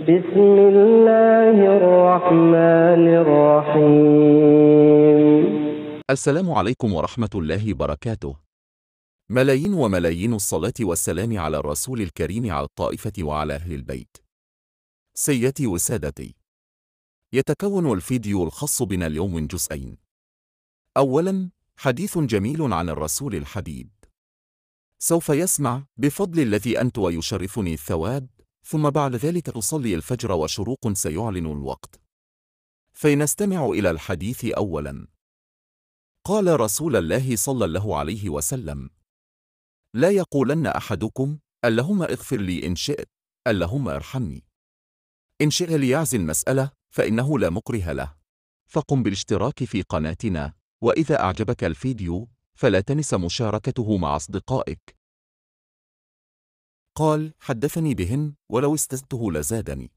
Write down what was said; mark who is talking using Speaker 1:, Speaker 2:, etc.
Speaker 1: بسم الله الرحمن الرحيم
Speaker 2: السلام عليكم ورحمة الله وبركاته ملايين وملايين الصلاة والسلام على الرسول الكريم على الطائفة وعلى أهل البيت سيتي وسادتي يتكون الفيديو الخاص بنا اليوم من جزئين أولاً حديث جميل عن الرسول الحبيب سوف يسمع بفضل الذي أنت ويشرفني الثواب ثم بعد ذلك أصلي الفجر وشروق سيعلن الوقت فلنستمع إلى الحديث أولا قال رسول الله صلى الله عليه وسلم لا يقولن أحدكم اللهم اغفر لي إن شئت اللهم ارحمني إن شئ ليعز المسألة فإنه لا مكره له فقم بالاشتراك في قناتنا وإذا أعجبك الفيديو فلا تنس مشاركته مع أصدقائك قال حدثني بهن ولو استزدته
Speaker 3: لزادني